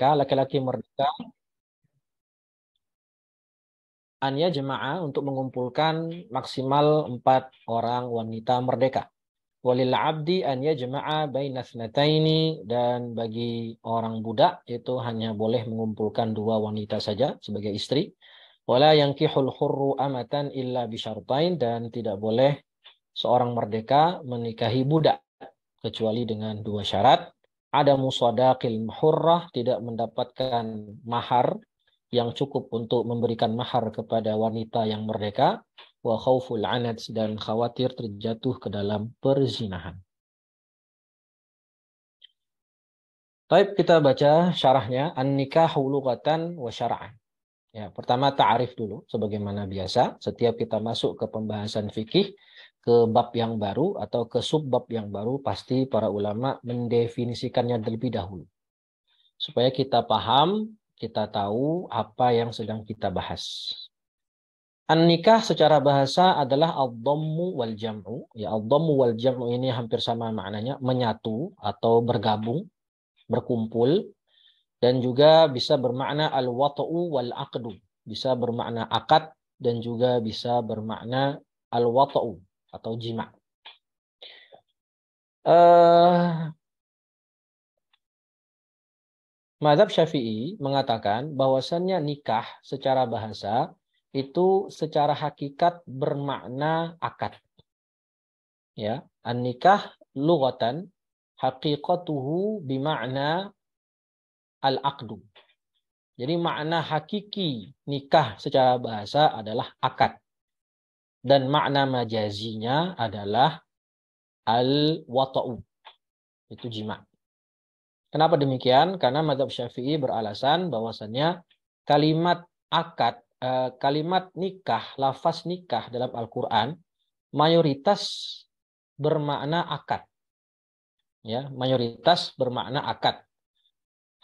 merdeka, laki-laki merdeka, ania jemaah untuk mengumpulkan maksimal empat orang wanita merdeka. Walil abdi ania jemaah bainasnataini dan bagi orang budak itu hanya boleh mengumpulkan dua wanita saja sebagai istri. Wala yankihul hurru amatan illa bisyartain dan tidak boleh seorang merdeka menikahi budak kecuali dengan dua syarat ada musadaqil hurrah tidak mendapatkan mahar yang cukup untuk memberikan mahar kepada wanita yang merdeka wa khauful anad dan khawatir terjatuh ke dalam perzinahan. Baik, kita baca syarahnya an nikah lughatan wa syara'an. Ya, pertama ta'arif dulu sebagaimana biasa setiap kita masuk ke pembahasan fikih ke bab yang baru atau ke subbab yang baru pasti para ulama mendefinisikannya terlebih dahulu supaya kita paham kita tahu apa yang sedang kita bahas an nikah secara bahasa adalah al-dhammu wal jam'u ya al-dhammu wal jam'u ini hampir sama maknanya menyatu atau bergabung berkumpul dan juga bisa bermakna al-wata'u wal aqdu bisa bermakna akad dan juga bisa bermakna al-wata'u atau jima. Uh, Madhab Syafi'i mengatakan bahwasannya nikah secara bahasa itu secara hakikat bermakna akad. Ya, an-nikah lugatan hakikatuhu bimakna al-aqdu. Jadi makna hakiki nikah secara bahasa adalah akad dan makna majazinya adalah al-wata'u. Itu jima. Kenapa demikian? Karena madhab syafi'i beralasan bahwasannya kalimat akad, eh, kalimat nikah, lafaz nikah dalam Al-Quran, mayoritas bermakna akad. Ya, mayoritas bermakna akad.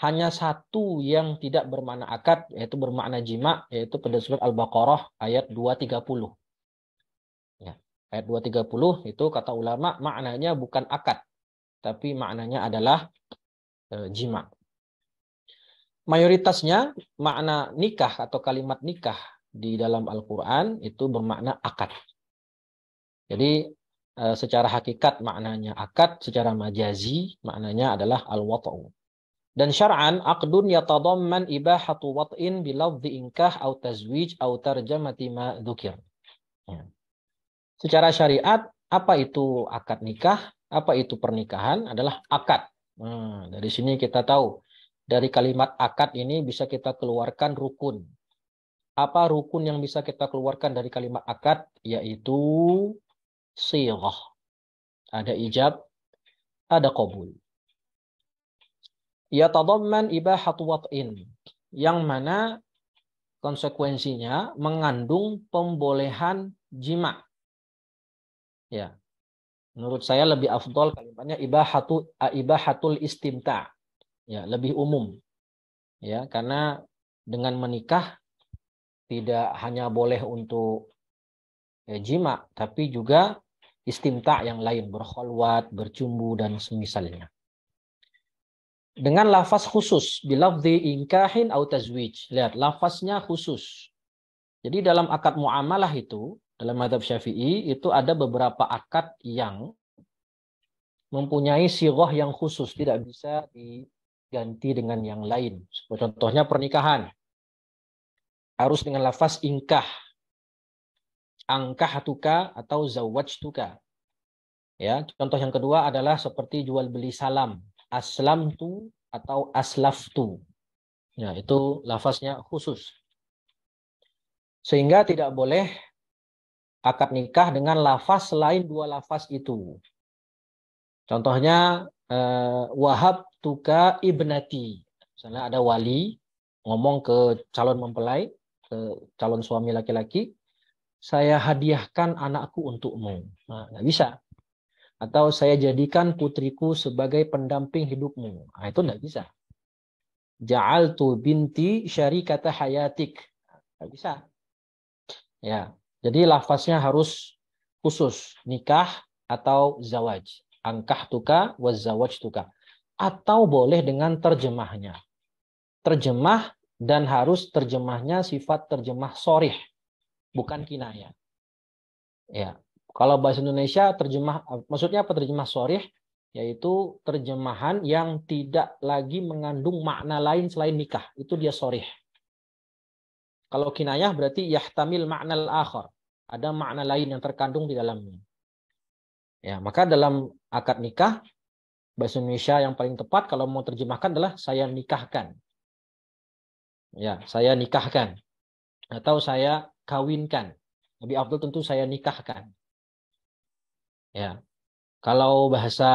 Hanya satu yang tidak bermakna akad, yaitu bermakna jima, yaitu pada surat Al-Baqarah ayat 230 ayat 230 itu kata ulama maknanya bukan akad tapi maknanya adalah e, jima. Mayoritasnya makna nikah atau kalimat nikah di dalam Al-Qur'an itu bermakna akad. Jadi e, secara hakikat maknanya akad, secara majazi maknanya adalah al-wata'u. Dan syar'an aqdun yatadamman ibahatu wat'in bilafdhi inkah au tazwij au tarjamati ma dzukir. Ya. Secara syariat, apa itu akad nikah? Apa itu pernikahan? Adalah akad. Nah, dari sini kita tahu, dari kalimat akad ini bisa kita keluarkan rukun. Apa rukun yang bisa kita keluarkan dari kalimat akad? Yaitu sirah. Ada ijab, ada qabul. Yatadamman ibahat wat'in. Yang mana konsekuensinya mengandung pembolehan jima. Ya. Menurut saya lebih afdol kalimatnya ibahatu ibahatul istimta. Ya, lebih umum. Ya, karena dengan menikah tidak hanya boleh untuk ya, jima, tapi juga istimta yang lain, berkholwat, bercumbu dan semisalnya. Dengan lafaz khusus, bilafzi inkahin au tazwij. Lihat, lafaznya khusus. Jadi dalam akad muamalah itu, dalam madhab syafi'i itu ada beberapa akad yang mempunyai sirah yang khusus tidak bisa diganti dengan yang lain contohnya pernikahan harus dengan lafaz ingkah angkah tuka atau zawaj tuka ya contoh yang kedua adalah seperti jual beli salam aslam tu atau aslaf tu ya itu lafaznya khusus sehingga tidak boleh akad nikah dengan lafaz selain dua lafaz itu. Contohnya eh, wahab tuka ibnati. Misalnya ada wali ngomong ke calon mempelai, ke calon suami laki-laki, saya hadiahkan anakku untukmu. Nah, nggak bisa. Atau saya jadikan putriku sebagai pendamping hidupmu. Nah, itu nggak bisa. Ja'altu binti syarikata hayatik. Nggak bisa. Ya, jadi lafaznya harus khusus nikah atau zawaj. Angkah tuka wa zawaj tuka. Atau boleh dengan terjemahnya. Terjemah dan harus terjemahnya sifat terjemah sorih. Bukan kinaya. Ya. Kalau bahasa Indonesia terjemah, maksudnya apa terjemah sorih? Yaitu terjemahan yang tidak lagi mengandung makna lain selain nikah. Itu dia sorih. Kalau kinayah berarti yahtamil makna al-akhar ada makna lain yang terkandung di dalamnya. Ya, maka dalam akad nikah bahasa Indonesia yang paling tepat kalau mau terjemahkan adalah saya nikahkan. Ya, saya nikahkan atau saya kawinkan. Lebih Abdul tentu saya nikahkan. Ya. Kalau bahasa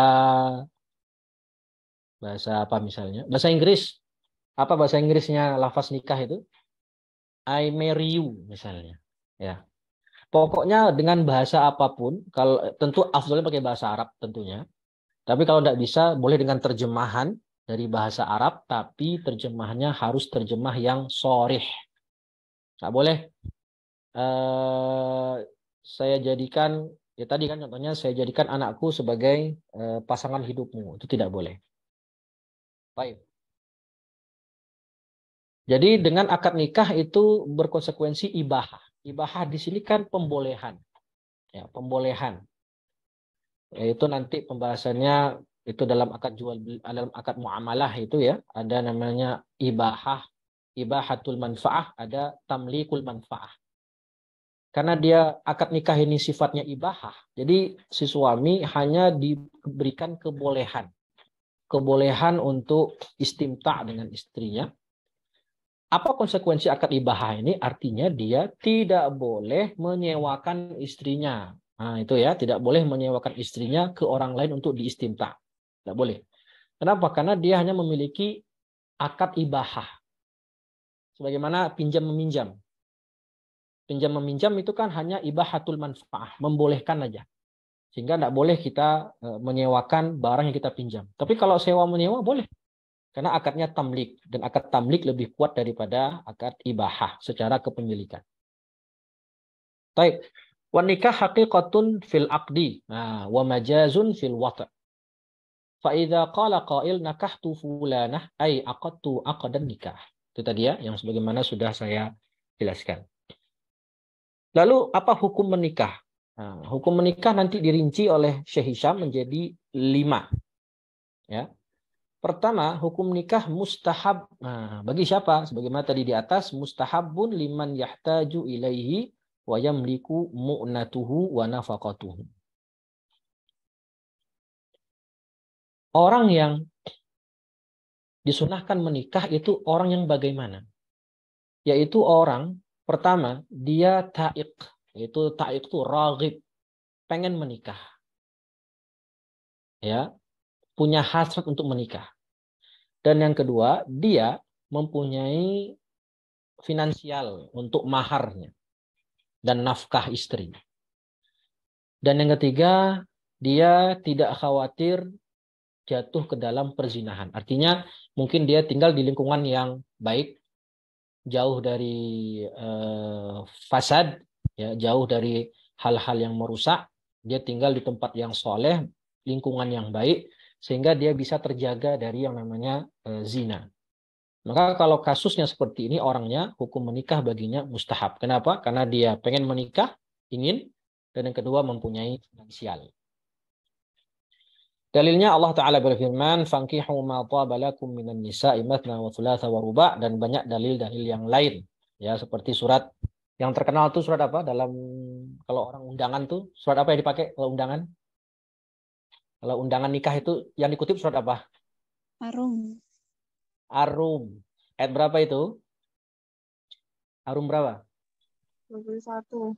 bahasa apa misalnya? Bahasa Inggris. Apa bahasa Inggrisnya lafaz nikah itu? I marry you misalnya. Ya. Pokoknya dengan bahasa apapun, kalau tentu afdolnya pakai bahasa Arab tentunya. Tapi kalau tidak bisa, boleh dengan terjemahan dari bahasa Arab, tapi terjemahannya harus terjemah yang sorih. Nggak boleh. Eh, saya jadikan, ya tadi kan contohnya, saya jadikan anakku sebagai eh, pasangan hidupmu. Itu tidak boleh. Baik. Jadi dengan akad nikah itu berkonsekuensi ibahah ibahah di sini kan pembolehan. Ya, pembolehan. Yaitu nanti pembahasannya itu dalam akad jual dalam akad muamalah itu ya, ada namanya ibahah, ibahatul manfaah, ada tamlikul manfaah. Karena dia akad nikah ini sifatnya ibahah. Jadi si suami hanya diberikan kebolehan. Kebolehan untuk istimta dengan istrinya apa konsekuensi akad ibahah ini? Artinya dia tidak boleh menyewakan istrinya. Nah, itu ya, tidak boleh menyewakan istrinya ke orang lain untuk diistimta. Tidak boleh. Kenapa? Karena dia hanya memiliki akad ibahah. Sebagaimana pinjam meminjam. Pinjam meminjam itu kan hanya ibahatul manfaah, membolehkan aja. Sehingga tidak boleh kita e, menyewakan barang yang kita pinjam. Tapi kalau sewa menyewa boleh. Karena akadnya tamlik dan akad tamlik lebih kuat daripada akad ibahah secara kepemilikan. Baik, Wan nikah haqiqatun fil aqdi nah, wa majazun fil wata'. Fa idza qala qail nakahtu fulanah ay aqadtu aqdan nikah. Itu tadi ya yang sebagaimana sudah saya jelaskan. Lalu apa hukum menikah? Nah, hukum menikah nanti dirinci oleh Syekh Hisham menjadi lima. Ya, Pertama, hukum nikah mustahab. Nah, bagi siapa? Sebagaimana tadi di atas, mustahabun liman yahtaju ilaihi wa yamliku mu'natuhu wa nafaqatuhu. Orang yang disunahkan menikah itu orang yang bagaimana? Yaitu orang pertama dia taik, yaitu taik itu ragib, pengen menikah. Ya, punya hasrat untuk menikah. Dan yang kedua, dia mempunyai finansial untuk maharnya dan nafkah istri. Dan yang ketiga, dia tidak khawatir jatuh ke dalam perzinahan. Artinya mungkin dia tinggal di lingkungan yang baik, jauh dari eh, fasad, ya, jauh dari hal-hal yang merusak. Dia tinggal di tempat yang soleh, lingkungan yang baik, sehingga dia bisa terjaga dari yang namanya eh, zina. Maka kalau kasusnya seperti ini orangnya hukum menikah baginya mustahab. Kenapa? Karena dia pengen menikah, ingin, dan yang kedua mempunyai finansial. Dalilnya Allah Ta'ala berfirman, Fankihu ma tabalakum minan nisa'i mathna wa thulatha wa ruba' dan banyak dalil-dalil yang lain. Ya, seperti surat yang terkenal tuh surat apa dalam kalau orang undangan tuh surat apa yang dipakai kalau undangan kalau undangan nikah itu yang dikutip surat apa? Arum. Arum. Ayat berapa itu? Arum berapa? 21.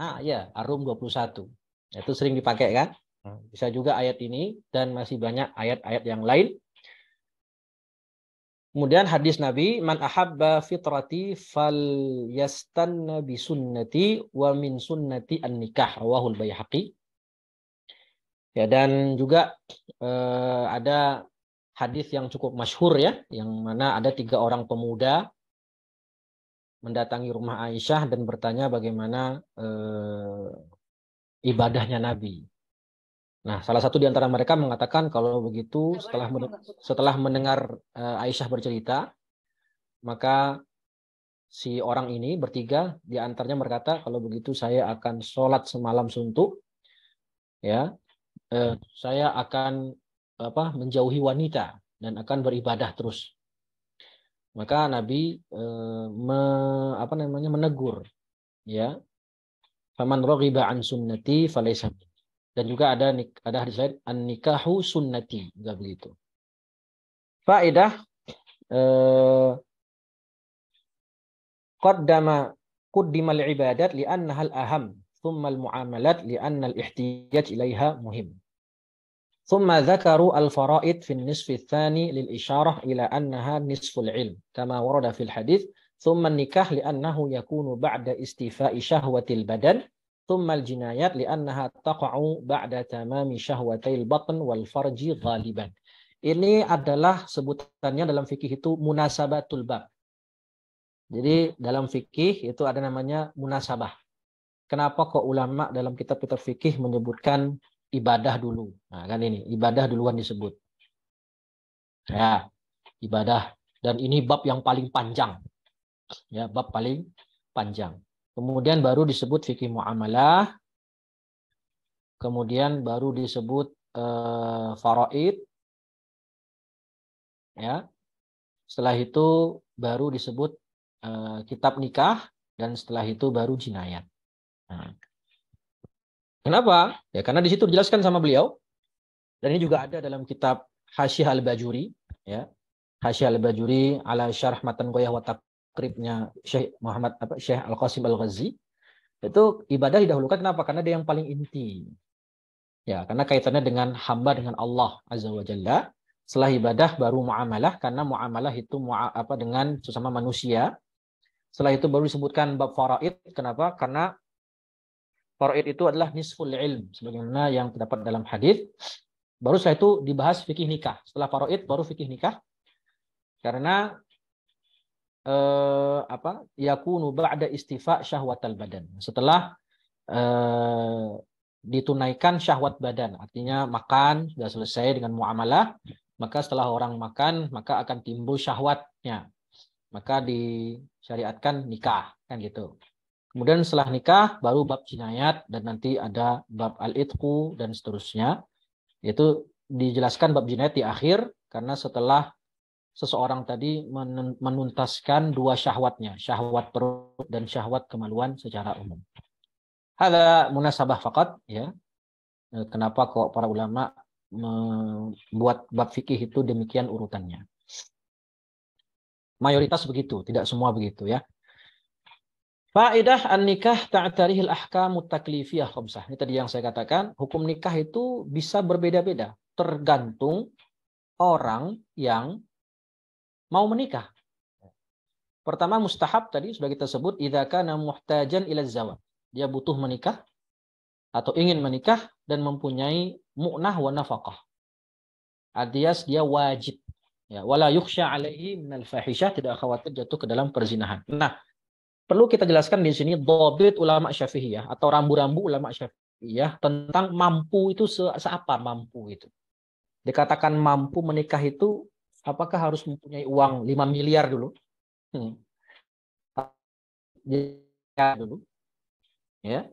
Ah, ya, Arum 21. Nah, itu sering dipakai kan? Hmm. Bisa juga ayat ini dan masih banyak ayat-ayat yang lain. Kemudian hadis Nabi, "Man ahabba fitrati fal yastanna bi sunnati wa min sunnati an-nikah." Rawahul Baihaqi. Ya dan juga eh, ada hadis yang cukup masyhur ya, yang mana ada tiga orang pemuda mendatangi rumah Aisyah dan bertanya bagaimana eh, ibadahnya Nabi. Nah, salah satu di antara mereka mengatakan kalau begitu setelah men setelah mendengar eh, Aisyah bercerita, maka si orang ini bertiga di antaranya berkata kalau begitu saya akan sholat semalam suntuk ya eh, saya akan apa menjauhi wanita dan akan beribadah terus. Maka Nabi eh, me, apa namanya menegur ya. Faman raghiba an sunnati falaysa dan juga ada ada hadis lain an nikahu sunnati juga begitu. Faedah eh, qaddama quddimal ibadat li'annaha al-aham ثم المعاملات لأن الاحتياج إليها مهم ثم ذكروا الفرائض في النصف الثاني للإشارة إلى أنها نصف العلم كما ورد في الحديث ثم النكاح لأنه يكون بعد استيفاء شهوة البدن ثم الجنايات لأنها تقع بعد تمام شهوتي البطن والفرج غالبا Ini adalah sebutannya dalam fikih itu munasabatul bab. Jadi dalam fikih itu ada namanya munasabah. kenapa kok ulama dalam kitab-kitab fikih menyebutkan ibadah dulu. Nah, kan ini ibadah duluan disebut. Ya, ibadah dan ini bab yang paling panjang. Ya, bab paling panjang. Kemudian baru disebut fikih muamalah. Kemudian baru disebut uh, faraid. Ya. Setelah itu baru disebut uh, kitab nikah dan setelah itu baru jinayat. Nah. Kenapa? Ya karena di situ dijelaskan sama beliau dan ini juga ada dalam kitab Hasyiah al-Bajuri ya. Hasyiah al-Bajuri ala syarah matan goyah wa takribnya Syekh Muhammad apa Syekh Al-Qasim Al-Ghazi itu ibadah didahulukan kenapa? Karena dia yang paling inti. Ya, karena kaitannya dengan hamba dengan Allah Azza wa Jalla. Setelah ibadah baru muamalah karena muamalah itu mua, apa dengan sesama manusia. Setelah itu baru disebutkan bab faraid. Kenapa? Karena faraid itu adalah nisful ilm sebagaimana yang terdapat dalam hadis. Baru setelah itu dibahas fikih nikah. Setelah faraid baru fikih nikah. Karena eh, apa? yakunu ba'da istifa syahwatal badan. Setelah eh, ditunaikan syahwat badan, artinya makan sudah selesai dengan muamalah, maka setelah orang makan maka akan timbul syahwatnya. Maka disyariatkan nikah kan gitu. Kemudian setelah nikah baru bab jinayat dan nanti ada bab al-itqu dan seterusnya. Itu dijelaskan bab jinayat di akhir karena setelah seseorang tadi menuntaskan dua syahwatnya, syahwat perut dan syahwat kemaluan secara umum. Hada munasabah fakat ya. Eh, kenapa kok para ulama membuat bab fikih itu demikian urutannya? Mayoritas begitu, tidak semua begitu ya. Faedah an-nikah al-ahkam taklifiyah khamsah. Ini tadi yang saya katakan, hukum nikah itu bisa berbeda-beda tergantung orang yang mau menikah. Pertama mustahab tadi sudah kita sebut idza kana muhtajan ila zawaj. Dia butuh menikah atau ingin menikah dan mempunyai mu'nah wa nafaqah. Adias dia wajib. Ya, wala yukhsha alaihi al fahishah, tidak khawatir jatuh ke dalam perzinahan. Nah, perlu kita jelaskan di sini dobit ulama syafi'iyah atau rambu-rambu ulama syafi'iyah tentang mampu itu se seapa mampu itu. Dikatakan mampu menikah itu apakah harus mempunyai uang 5 miliar dulu? Hmm. Ya, dulu. Ya.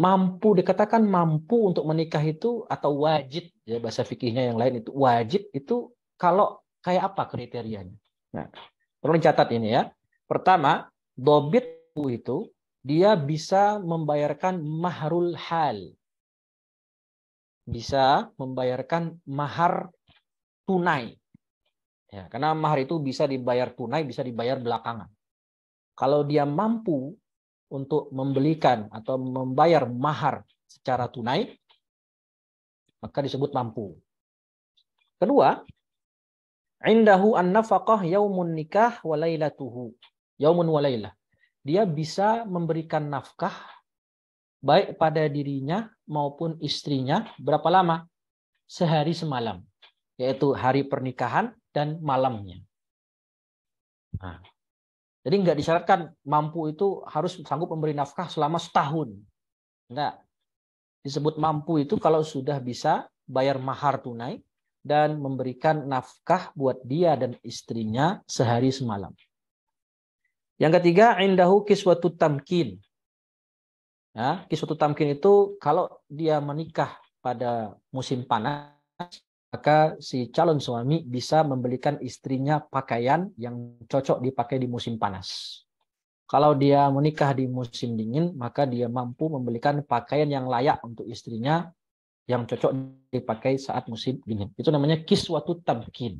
Mampu dikatakan mampu untuk menikah itu atau wajib ya bahasa fikihnya yang lain itu wajib itu kalau kayak apa kriterianya? Nah, perlu dicatat ini ya. Pertama, Dobit itu dia bisa membayarkan maharul hal. Bisa membayarkan mahar tunai. Ya, karena mahar itu bisa dibayar tunai, bisa dibayar belakangan. Kalau dia mampu untuk membelikan atau membayar mahar secara tunai, maka disebut mampu. Kedua, indahu an-nafaqah yaumun nikah walailatuhu yaumun walailah. Dia bisa memberikan nafkah baik pada dirinya maupun istrinya berapa lama? Sehari semalam, yaitu hari pernikahan dan malamnya. Nah, jadi nggak disyaratkan mampu itu harus sanggup memberi nafkah selama setahun. Enggak. Disebut mampu itu kalau sudah bisa bayar mahar tunai dan memberikan nafkah buat dia dan istrinya sehari semalam. Yang ketiga, indahu kiswatu tamkin. Ya, kiswatu tamkin itu kalau dia menikah pada musim panas, maka si calon suami bisa membelikan istrinya pakaian yang cocok dipakai di musim panas. Kalau dia menikah di musim dingin, maka dia mampu membelikan pakaian yang layak untuk istrinya yang cocok dipakai saat musim dingin. Itu namanya kiswatu tamkin.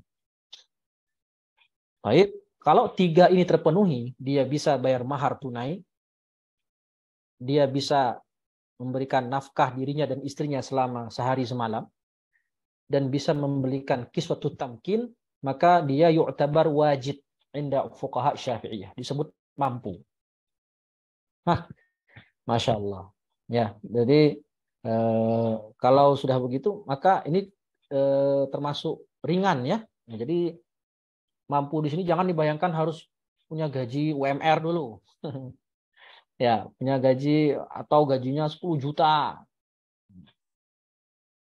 Baik, kalau tiga ini terpenuhi, dia bisa bayar mahar tunai, dia bisa memberikan nafkah dirinya dan istrinya selama sehari semalam, dan bisa membelikan kiswatu tamkin, maka dia yu'tabar wajib inda fuqaha syafi'iyah. Disebut mampu. Hah, Masya Allah. Ya, jadi e, kalau sudah begitu, maka ini e, termasuk ringan ya. jadi mampu di sini jangan dibayangkan harus punya gaji UMR dulu. ya, punya gaji atau gajinya 10 juta.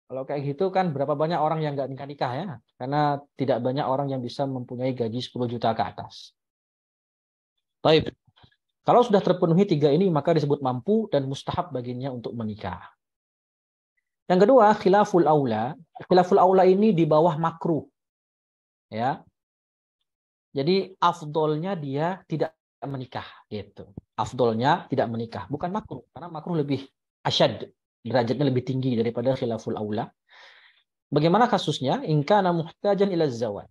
Kalau kayak gitu kan berapa banyak orang yang nggak nikah-nikah ya? Karena tidak banyak orang yang bisa mempunyai gaji 10 juta ke atas. Baik. Kalau sudah terpenuhi tiga ini maka disebut mampu dan mustahab baginya untuk menikah. Yang kedua, khilaful aula. Khilaful aula ini di bawah makruh. Ya, jadi afdolnya dia tidak menikah gitu. Afdolnya tidak menikah, bukan makruh karena makruh lebih asyad, derajatnya lebih tinggi daripada khilaful aula. Bagaimana kasusnya? Inka muhtajan ila zawaj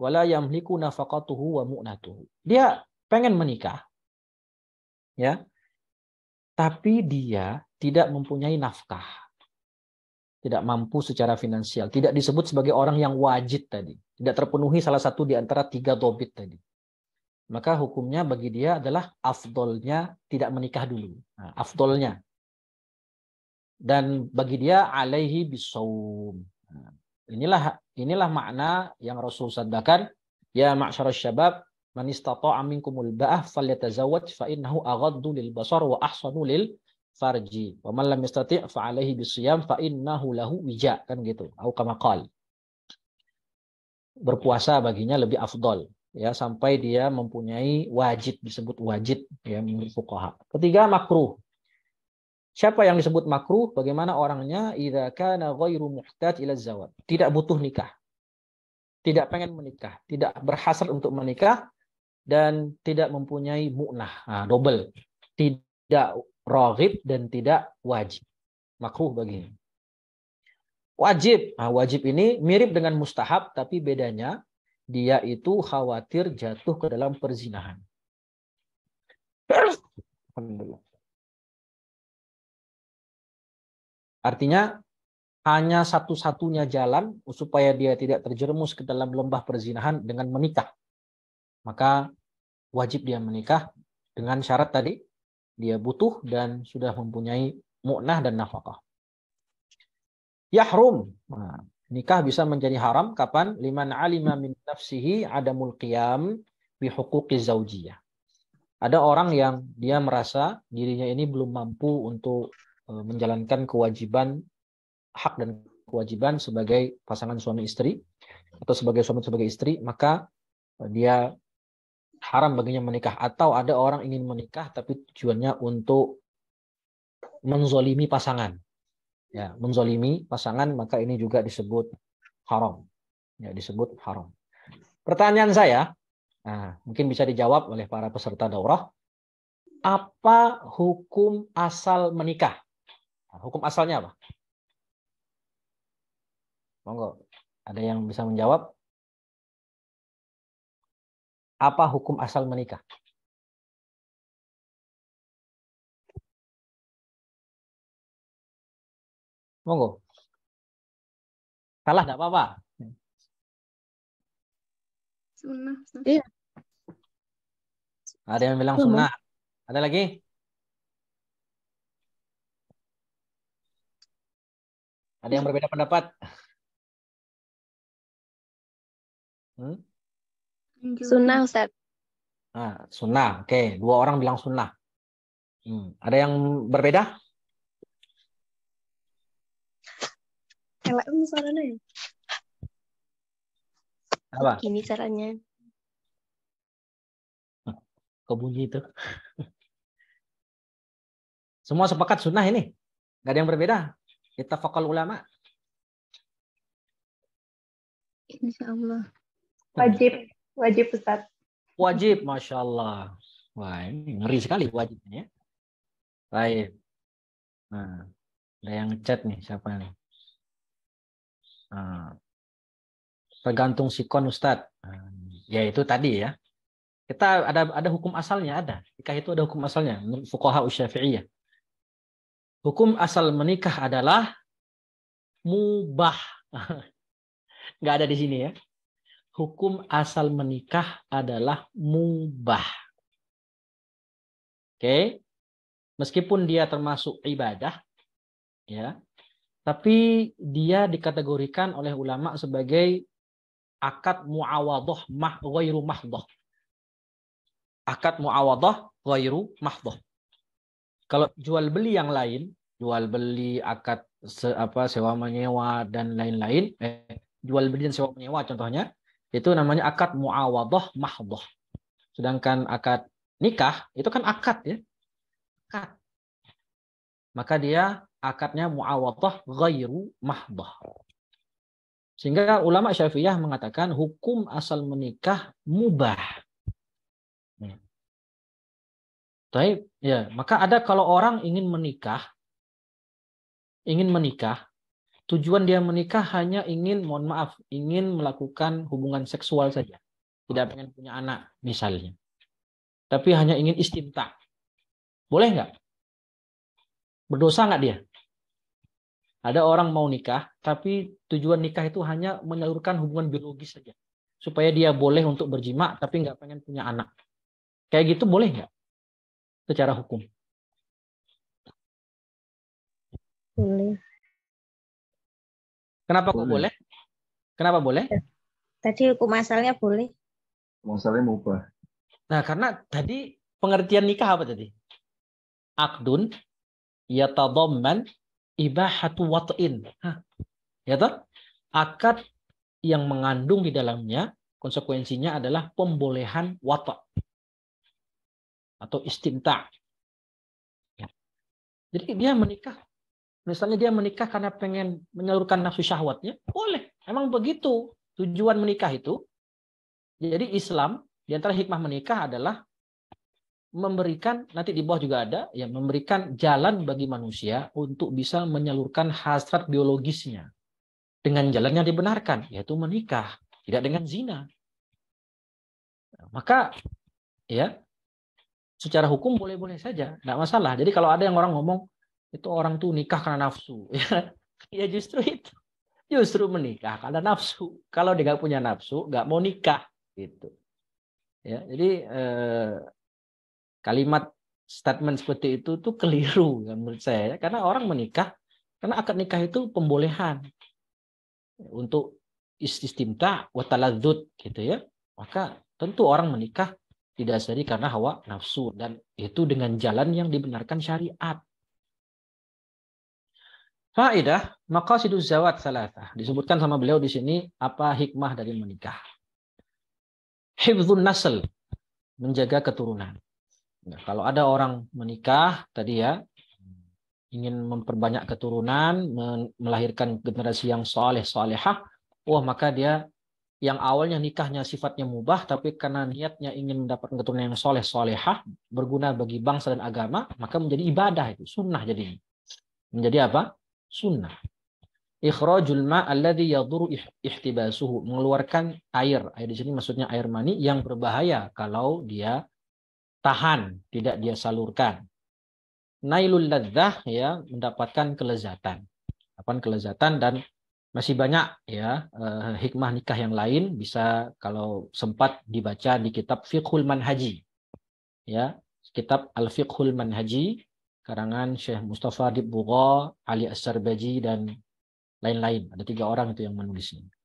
wala yamliku nafaqatuhu wa mu'natuhu. Dia pengen menikah. Ya. Tapi dia tidak mempunyai nafkah tidak mampu secara finansial, tidak disebut sebagai orang yang wajib tadi, tidak terpenuhi salah satu di antara tiga dobit tadi. Maka hukumnya bagi dia adalah afdolnya tidak menikah dulu. Nah, afdolnya. Dan bagi dia alaihi bisawum. Nah, inilah inilah makna yang Rasul sabdakan, ya ma'asyarah syabab, man istatau aminkumul ba'ah fal fa fa'innahu agaddu lil basar wa ahsanu lil farji. Wa man lam yastati' fa alaihi bisiyam fa innahu lahu wija kan gitu. Au kama qal. Berpuasa baginya lebih afdol ya sampai dia mempunyai wajib disebut wajib ya menurut fuqaha. Ketiga makruh. Siapa yang disebut makruh? Bagaimana orangnya idza kana ghairu muhtaj ila zawaj. Tidak butuh nikah. Tidak pengen menikah, tidak berhasrat untuk menikah dan tidak mempunyai mu'nah, nah, double. Tidak rohib dan tidak wajib. Makruh baginya. Wajib. Nah, wajib ini mirip dengan mustahab, tapi bedanya dia itu khawatir jatuh ke dalam perzinahan. Artinya hanya satu-satunya jalan supaya dia tidak terjerumus ke dalam lembah perzinahan dengan menikah. Maka wajib dia menikah dengan syarat tadi dia butuh dan sudah mempunyai mu'nah dan nafkah. Yahrum. Nah, nikah bisa menjadi haram kapan? Liman alima min nafsihi adamul qiyam bihuquqi zaujiyah. Ada orang yang dia merasa dirinya ini belum mampu untuk e, menjalankan kewajiban hak dan kewajiban sebagai pasangan suami istri atau sebagai suami sebagai istri, maka dia haram baginya menikah atau ada orang ingin menikah tapi tujuannya untuk menzolimi pasangan ya menzolimi pasangan maka ini juga disebut haram ya disebut haram pertanyaan saya nah, mungkin bisa dijawab oleh para peserta daurah apa hukum asal menikah nah, hukum asalnya apa monggo ada yang bisa menjawab apa hukum asal menikah? Monggo. Salah enggak apa-apa. Sunnah. Iya. Ada yang bilang sunnah. Ada lagi? Ada yang berbeda pendapat? Hmm? Sunnah Ustaz. Nah, sunnah. Oke, okay. dua orang bilang sunnah. Hmm. Ada yang berbeda? Elak suaranya ya? Apa? Ini caranya. bunyi itu. Semua sepakat sunnah ini. Gak ada yang berbeda. Kita fakal ulama. Insya Allah. Wajib. Wajib Ustaz. Wajib, Masya Allah. Wah, ini ngeri sekali wajibnya. Ya. Baik. Nah, ada yang chat nih, siapa nih? Nah, tergantung sikon Ustaz. Nah, ya itu tadi ya. Kita ada ada hukum asalnya ada. jika itu ada hukum asalnya menurut fuqaha ya. Hukum asal menikah adalah mubah. Nggak ada di sini ya hukum asal menikah adalah mubah. Oke. Meskipun dia termasuk ibadah ya, tapi dia dikategorikan oleh ulama sebagai akad muawadoh mah ghairu mahdhah. Akad muawadoh ghairu mahdhah. Kalau jual beli yang lain, jual beli akad se, apa sewa menyewa dan lain-lain, eh, jual beli dan sewa menyewa contohnya, itu namanya akad muawadah mahdoh. Sedangkan akad nikah itu kan akad ya. Akad. Maka dia akadnya muawadah ghairu mahdoh. Sehingga ulama syafi'iyah mengatakan hukum asal menikah mubah. tapi hmm. ya. Maka ada kalau orang ingin menikah, ingin menikah, tujuan dia menikah hanya ingin mohon maaf ingin melakukan hubungan seksual saja tidak pengen punya anak misalnya tapi hanya ingin istimta boleh nggak berdosa nggak dia ada orang mau nikah tapi tujuan nikah itu hanya menyalurkan hubungan biologis saja supaya dia boleh untuk berjima tapi nggak pengen punya anak kayak gitu boleh nggak secara hukum boleh Kenapa boleh. kok boleh? Kenapa boleh? Eh, tadi hukum asalnya boleh. Hukum asalnya mubah. Nah, karena tadi pengertian nikah apa tadi? Akdun yatadamman ibahatu wat'in. Ya toh? Akad yang mengandung di dalamnya konsekuensinya adalah pembolehan wata atau istimta. Ya. Jadi dia menikah Misalnya dia menikah karena pengen menyalurkan nafsu syahwatnya, boleh. Emang begitu tujuan menikah itu. Jadi Islam di antara hikmah menikah adalah memberikan nanti di bawah juga ada ya memberikan jalan bagi manusia untuk bisa menyalurkan hasrat biologisnya dengan jalan yang dibenarkan yaitu menikah tidak dengan zina maka ya secara hukum boleh-boleh saja tidak masalah jadi kalau ada yang orang ngomong itu orang tuh nikah karena nafsu. Ya, ya justru itu. Justru menikah karena nafsu. Kalau dia nggak punya nafsu, nggak mau nikah gitu. Ya, jadi eh, kalimat statement seperti itu tuh keliru ya, menurut saya ya. karena orang menikah karena akad nikah itu pembolehan untuk istimta wa gitu ya. Maka tentu orang menikah tidak sendiri karena hawa nafsu dan itu dengan jalan yang dibenarkan syariat maka maqasiduz zawat salatah. Disebutkan sama beliau di sini apa hikmah dari menikah. Hifdzun nasl, menjaga keturunan. Nah, kalau ada orang menikah tadi ya ingin memperbanyak keturunan, melahirkan generasi yang soleh solehah, wah maka dia yang awalnya nikahnya sifatnya mubah, tapi karena niatnya ingin mendapatkan keturunan yang soleh solehah, berguna bagi bangsa dan agama, maka menjadi ibadah itu sunnah jadi Menjadi apa? sunnah. Ikhrajul Ma' alladhi yaduru ihtibasuhu. Mengeluarkan air. Air di sini maksudnya air mani yang berbahaya kalau dia tahan, tidak dia salurkan. Nailul ladzah ya mendapatkan kelezatan. Dapatkan kelezatan dan masih banyak ya eh, hikmah nikah yang lain bisa kalau sempat dibaca di kitab Fiqhul Manhaji. Ya, kitab Al Fiqhul Manhaji karangan Syekh Mustafa Dibbugha, Ali Asyarbaji, dan lain-lain. Ada tiga orang itu yang menulisnya.